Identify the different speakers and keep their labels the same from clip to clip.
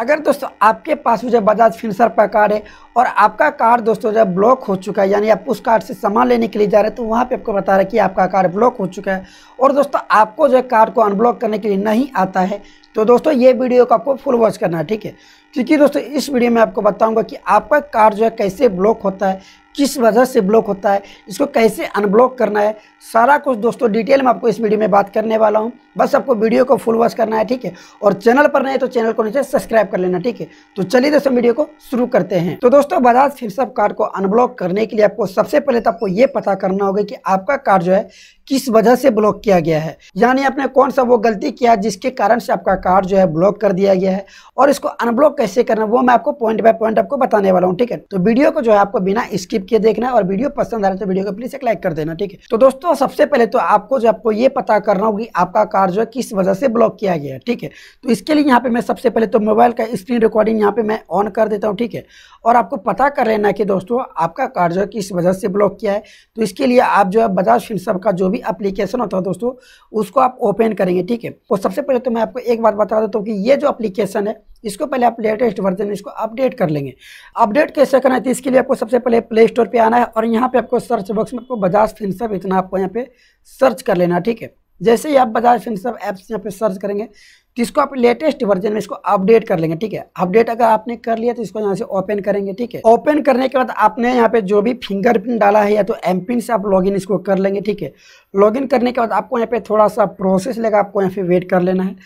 Speaker 1: अगर दोस्तों आपके पास जो बजाज फिनसर पर कार्ड है और आपका कार्ड दोस्तों जब ब्लॉक हो चुका है यानी आप उस कार्ड से सामान लेने के लिए जा रहे हैं तो वहाँ पे आपको बता रहा है कि आपका कार्ड ब्लॉक हो चुका है और दोस्तों आपको जो कार्ड को अनब्लॉक करने के लिए नहीं आता है तो दोस्तों ये वीडियो को आपको फुल वॉच करना है ठीक है क्योंकि दोस्तों इस वीडियो में आपको बताऊंगा कि आपका कार्ड जो है कैसे ब्लॉक होता है किस वजह से ब्लॉक होता है इसको कैसे अनब्लॉक करना है सारा कुछ दोस्तों डिटेल में आपको इस वीडियो में बात करने वाला हूँ बस आपको वीडियो को फुल वॉच करना है ठीक है और चैनल पर नहीं तो चैनल को नीचे सब्सक्राइब कर लेना ठीक है तो चलिए दोस्तों वीडियो को शुरू करते हैं तो दोस्तों बजाज फिल्सअप कार्ड को अनब्लॉक करने के लिए आपको सबसे पहले तो आपको ये पता करना होगा कि आपका कार्ड जो है किस वजह से ब्लॉक किया गया है यानी आपने कौन सा वो गलती किया जिसके कारण से आपका कार्ड जो है ब्लॉक कर दिया गया है और इसको अनब्लॉक कैसे करना वो मैं आपको पॉइंट बाय पॉइंट आपको बताने वाला हूँ ठीक है तो वीडियो को जो है आपको बिना स्किप स्किप किए देखना और वीडियो पसंद आ रहा तो वीडियो को प्लीज एक लाइक कर देना ठीक है तो दोस्तों सबसे पहले तो आपको जो आपको ये पता करना होगी आपका कार जो है किस वजह से ब्लॉक किया गया है ठीक है तो इसके लिए यहाँ पे मैं सबसे पहले तो मोबाइल का स्क्रीन रिकॉर्डिंग यहाँ पे मैं ऑन कर देता हूँ ठीक है और आपको पता कर लेना कि दोस्तों आपका कार जो है किस वजह से ब्लॉक किया है तो इसके लिए आप जो है बजाज फिनसर का जो भी अप्लीकेशन होता है दोस्तों उसको आप ओपन करेंगे ठीक है और तो सबसे पहले तो मैं आपको एक बात बता देता हूँ कि ये जो अप्लीकेशन है इसको पहले आप लेटेस्ट वर्जन इसको अपडेट कर लेंगे अपडेट कैसे करना है तो इसके लिए आपको सबसे पहले प्ले स्टोर पर आना है और यहाँ पर आपको सर्च बॉक्स में आपको बजाज फिनसअप इतना आपको यहाँ पे सर्च कर लेना ठीक है जैसे ही आप बजाज फिनसअप ऐप्स यहाँ पे सर्च करेंगे तो इसको आप लेटेस्ट वर्जन में इसको अपडेट कर लेंगे ठीक है अपडेट अगर आपने कर लिया तो इसको यहाँ से ओपन करेंगे ठीक है ओपन करने के बाद आपने यहाँ पे जो भी फिंगरप्रिंट डाला है या तो एम पिन से आप लॉगिन इसको कर लेंगे ठीक है लॉगिन करने के बाद आपको यहाँ पे थोड़ा सा प्रोसेस लेगा आपको यहाँ पे वेट कर लेना है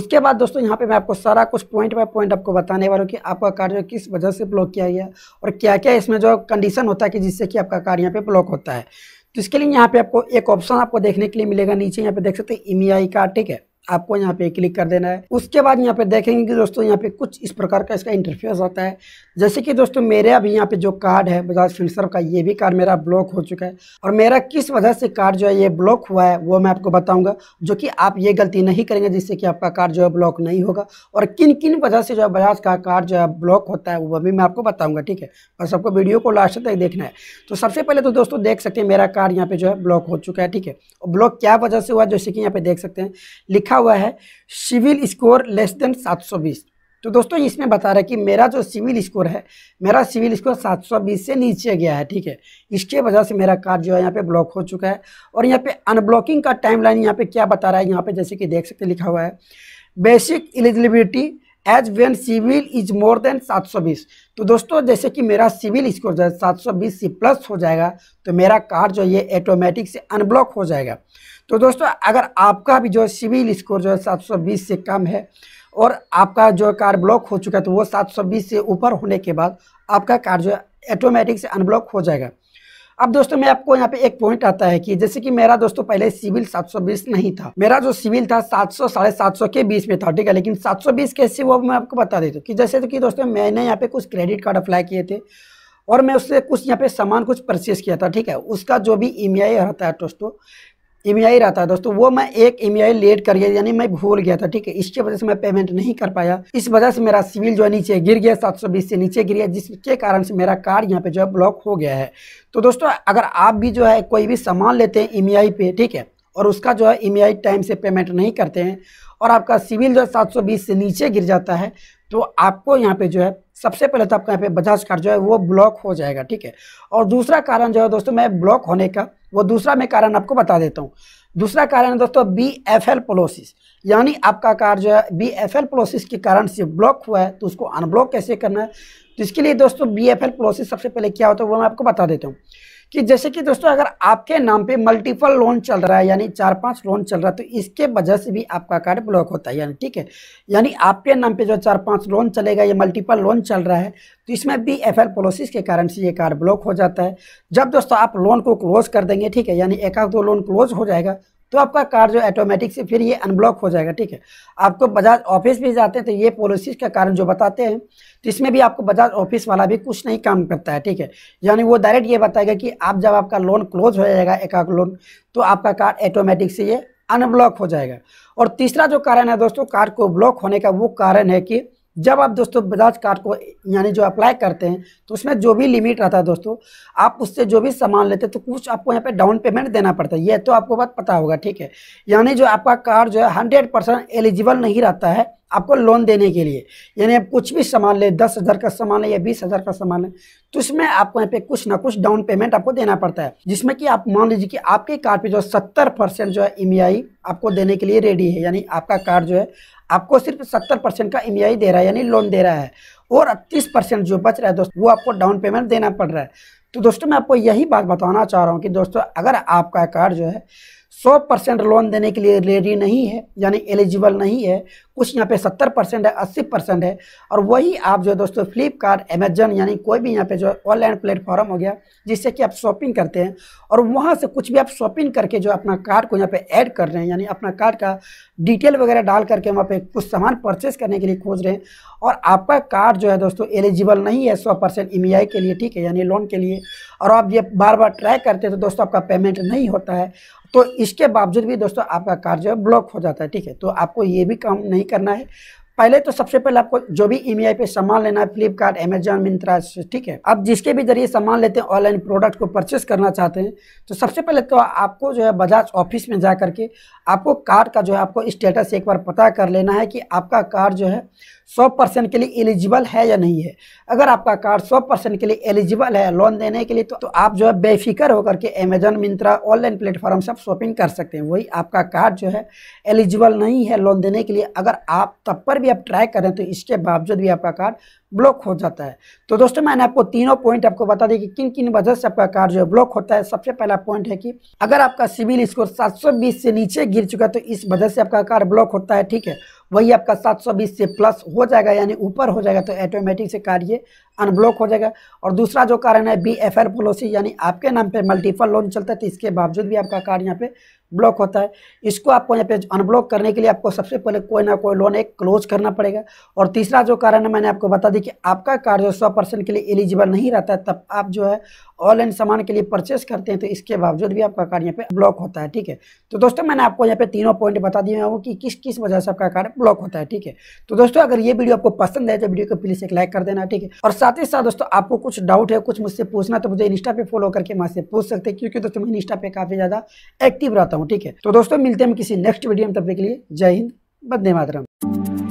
Speaker 1: उसके बाद दोस्तों यहाँ पे मैं आपको सारा कुछ पॉइंट बाय पॉइंट आपको बताने वाला हूँ कि आपका कार्ड जो किस वजह से ब्लॉक किया गया और क्या क्या इसमें जो कंडीशन होता है कि जिससे कि आपका कार्ड यहाँ पे ब्लॉक होता है तो इसके लिए यहाँ पे आपको एक ऑप्शन आपको देखने के लिए मिलेगा नीचे यहाँ पे देख सकते हैं ई कार्ड ठीक है आपको यहाँ पे क्लिक कर देना है उसके बाद यहाँ पे देखेंगे कि दोस्तों यहाँ पे कुछ इस प्रकार का इसका इंटरफेस आता है जैसे कि दोस्तों मेरे अभी यहाँ पे जो कार्ड है बजाज फिल्सर का ये भी कार्ड मेरा ब्लॉक हो चुका है और मेरा किस वजह से कार्ड जो है ये ब्लॉक हुआ है वो मैं आपको बताऊंगा जो कि आप ये गलती नहीं करेंगे जिससे कि आपका कार्ड जो है ब्लॉक नहीं होगा और किन किन वजह से जो है बजाज का कार्ड जो है ब्लॉक होता है वो भी मैं आपको बताऊँगा ठीक है बस आपको वीडियो को लास्ट तक देखना है तो सबसे पहले तो दोस्तों देख सकते हैं मेरा कार्ड यहाँ पे जो है ब्लॉक हो चुका है ठीक है और ब्लॉक क्या वजह से हुआ जैसे कि यहाँ पे देख सकते हैं लिखा लिखा हुआ है सिविल स्कोर लेस देन 720 तो दोस्तों इसमें बता रहा है कि मेरा जो सिविल स्कोर है मेरा सिविल स्कोर 720 से नीचे गया है ठीक है इसके वजह से मेरा कार्ड जो है यहाँ पे ब्लॉक हो चुका है और यहाँ पे अनब्लॉकिंग का टाइमलाइन यहाँ पे क्या बता रहा है यहाँ पे जैसे कि देख सकते लिखा हुआ है basic eligibility as when CIBIL is more than 720 तो दोस्तों जैसे कि मेरा सिविल स्कोर जो है सात सौ बीस से प्लस हो जाएगा तो मेरा कार्ड जो ये ऑटोमेटिक से अनब्लॉक हो जाएगा तो दोस्तों अगर आपका भी जो सिविल स्कोर जो है सात सौ बीस से कम है और आपका जो कार्ड ब्लॉक हो चुका है तो वो सात सौ बीस से ऊपर होने के बाद आपका कार्ड जो है ऑटोमेटिक से अनब्लॉक हो जाएगा अब दोस्तों मैं आपको यहाँ पे एक पॉइंट आता है कि जैसे कि मेरा दोस्तों पहले सिविल 720 नहीं था मेरा जो सिविल था 700 साढ़े सात के बीच में था ठीक है लेकिन 720 कैसे वो मैं आपको बता देता हूँ कि जैसे कि दोस्तों मैंने यहाँ पे कुछ क्रेडिट कार्ड अप्लाई किए थे और मैं उससे कुछ यहाँ पे सामान कुछ परचेस किया था ठीक है उसका जो भी ई e रहता है दोस्तों ई e रहता है दोस्तों वो मैं एक ई e लेट कर गया यानी मैं भूल गया था ठीक है इसके वजह से मैं पेमेंट नहीं कर पाया इस वजह से मेरा सिविल जो है नीचे गिर गया 720 से नीचे गिर गया जिसके कारण से मेरा कार्ड यहाँ पे जो है ब्लॉक हो गया है तो दोस्तों अगर आप भी जो है कोई भी सामान लेते हैं ई e पे ठीक है और उसका जो है ई टाइम से पेमेंट नहीं करते हैं और आपका सिविल जो है सात से नीचे गिर जाता है तो आपको यहाँ पे जो है सबसे पहले तो आपका यहाँ पे बजाज कार्ड जो है वो ब्लॉक हो जाएगा ठीक है और दूसरा कारण जो है दोस्तों मैं ब्लॉक होने का वो दूसरा मैं कारण आपको बता देता हूँ दूसरा कारण है दोस्तों बी एफ एल पोलोसिस यानी आपका कार जो है बी एफ एल पोलोसिस के कारण से ब्लॉक हुआ है तो उसको अनब्लॉक कैसे करना है तो इसके लिए दोस्तों बी एफ एल पोलोसिस सबसे पहले क्या होता है वो मैं आपको बता देता हूँ कि जैसे कि दोस्तों अगर आपके नाम पे मल्टीपल लोन चल रहा है यानी चार पांच लोन चल रहा है तो इसके वजह से भी आपका कार्ड ब्लॉक होता है यानी ठीक है यानी आपके नाम पे जो चार पांच लोन चलेगा या मल्टीपल लोन चल रहा है तो इसमें बी एफ एल पॉलिसीज के कारण से ये कार्ड ब्लॉक हो जाता है जब दोस्तों आप लोन को क्लोज कर देंगे ठीक है यानी एक आध दो लोन क्लोज हो जाएगा तो आपका कार्ड जो ऑटोमेटिक से फिर ये अनब्लॉक हो जाएगा ठीक है आपको बजाज ऑफिस भी जाते हैं तो ये पॉलिसीज का कारण जो बताते हैं तो इसमें भी आपको बजाज ऑफिस वाला भी कुछ नहीं काम करता है ठीक है यानी वो डायरेक्ट ये बताएगा कि आप जब आपका लोन क्लोज हो जाएगा एकाक लोन तो आपका कार्ड ऑटोमेटिक से ये अनब्लॉक हो जाएगा और तीसरा जो कारण है दोस्तों कार्ड को ब्लॉक होने का वो कारण है कि जब आप दोस्तों बजाज कार्ड को यानी जो अप्लाई करते हैं तो उसमें जो भी लिमिट रहता है दोस्तों आप उससे जो भी सामान लेते हैं तो कुछ आपको यहाँ पे डाउन पेमेंट देना पड़ता है ये तो आपको बात पता होगा ठीक है यानी जो आपका कार्ड जो है हंड्रेड परसेंट एलिजिबल नहीं रहता है आपको लोन देने के लिए यानी आप कुछ भी सामान लें दस हज़ार का सामान लें या बीस हज़ार का सामान लें तो उसमें आपको यहाँ पे कुछ ना कुछ डाउन पेमेंट आपको देना पड़ता है जिसमें कि आप मान लीजिए कि आपके कार्ड पे जो सत्तर परसेंट जो है ई e आपको देने के लिए रेडी है यानी आपका कार्ड जो है आपको सिर्फ सत्तर परसेंट का ई e दे रहा है यानी लोन दे रहा है और तीस परसेंट जो बच रहा है दोस्तों वो आपको डाउन पेमेंट देना पड़ रहा है तो दोस्तों मैं आपको यही बात बताना चाह रहा हूँ कि दोस्तों अगर आपका कार्ड जो है सौ परसेंट लोन देने के लिए रेडी नहीं है यानी एलिजिबल नहीं है कुछ यहाँ पे सत्तर परसेंट है अस्सी परसेंट है और वही आप जो है दोस्तों फ्लिपकार्ट अमेजन यानी कोई भी यहाँ पे जो है ऑनलाइन प्लेटफॉर्म हो गया जिससे कि आप शॉपिंग करते हैं और वहाँ से कुछ भी आप शॉपिंग करके जो अपना कार्ड को यहाँ पे ऐड कर रहे हैं यानी अपना कार्ड का डिटेल वगैरह डाल करके वहाँ पे कुछ सामान परचेस करने के लिए खोज रहे हैं और आपका कार्ड जो है दोस्तों एलिजिबल नहीं है सौ परसेंट e के लिए ठीक है यानी लोन के लिए और आप ये बार बार ट्राई करते हैं तो दोस्तों आपका पेमेंट नहीं होता है तो इसके बावजूद भी दोस्तों आपका कार्ड जो है ब्लॉक हो जाता है ठीक है तो आपको ये भी काम नहीं नहीं करना है पहले तो सबसे पहले आपको जो भी ई e पे सामान लेना है फ्लिपकार्ट अमेजोन मिंत्रा से ठीक है अब जिसके भी जरिए सामान लेते हैं ऑनलाइन प्रोडक्ट को परचेस करना चाहते हैं तो सबसे पहले तो आपको जो है बजाज ऑफिस में जा करके आपको कार्ड का जो है आपको स्टेटस एक बार पता कर लेना है कि आपका कार्ड जो है सौ परसेंट के लिए एलिजिबल है या नहीं है अगर आपका कार्ड सौ परसेंट के लिए एलिजिबल है लोन देने के लिए तो, तो आप जो है बेफिक्र होकर के अमेजन मिंत्रा ऑनलाइन प्लेटफॉर्म से आप शॉपिंग कर सकते हैं वही आपका कार्ड जो है एलिजिबल नहीं है लोन देने के लिए अगर आप तब पर भी आप ट्राई करें तो इसके बावजूद भी आपका कार्ड ब्लॉक हो जाता है तो दोस्तों मैंने आपको तीनों पॉइंट आपको बता दी कि किन किन वजह से आपका कार जो है ब्लॉक होता है सबसे पहला पॉइंट है कि अगर आपका सिविल स्कोर 720 से नीचे गिर चुका है तो इस वजह से आपका कार ब्लॉक होता है ठीक है वही आपका 720 से प्लस हो जाएगा यानी ऊपर हो जाएगा तो ऑटोमेटिक से कार ये अनब्लॉक हो जाएगा और दूसरा जो कारण है बी एफ पॉलिसी यानी आपके नाम पे मल्टीपल लोन चलता है तो इसके बावजूद भी आपका कार्ड यहाँ पे ब्लॉक होता है इसको आपको यहाँ पे अनब्लॉक करने के लिए आपको सबसे पहले कोई ना कोई लोन एक क्लोज करना पड़ेगा और तीसरा जो कारण है मैंने आपको बता दी कि आपका कार्ड जो सौ परसेंट के लिए एलिजिबल नहीं रहता है तब आप जो है ऑनलाइन सामान के लिए परचेस करते हैं तो इसके बावजूद भी आपका कार्ड यहाँ पे ब्लॉक होता है ठीक है तो दोस्तों मैंने आपको यहाँ पे तीनों पॉइंट बता दिए हूँ कि किस किस वजह से आपका कार्ड ब्लॉक होता है ठीक है तो दोस्तों अगर ये वीडियो आपको पसंद है तो वीडियो को प्लीज एक लाइक कर देना ठीक है और साथ ही साथ दोस्तों आपको कुछ डाउट है कुछ मुझसे पूछना तो मुझे इंस्टा पे फॉलो करके वहाँ से पूछ सकते हैं क्योंकि दोस्तों मैं इंस्टा पे काफी ज्यादा एक्टिव रहता हूँ ठीक है तो दोस्तों मिलते हैं किसी नेक्स्ट वीडियो में तब के लिए जय हिंद बंदे मातरम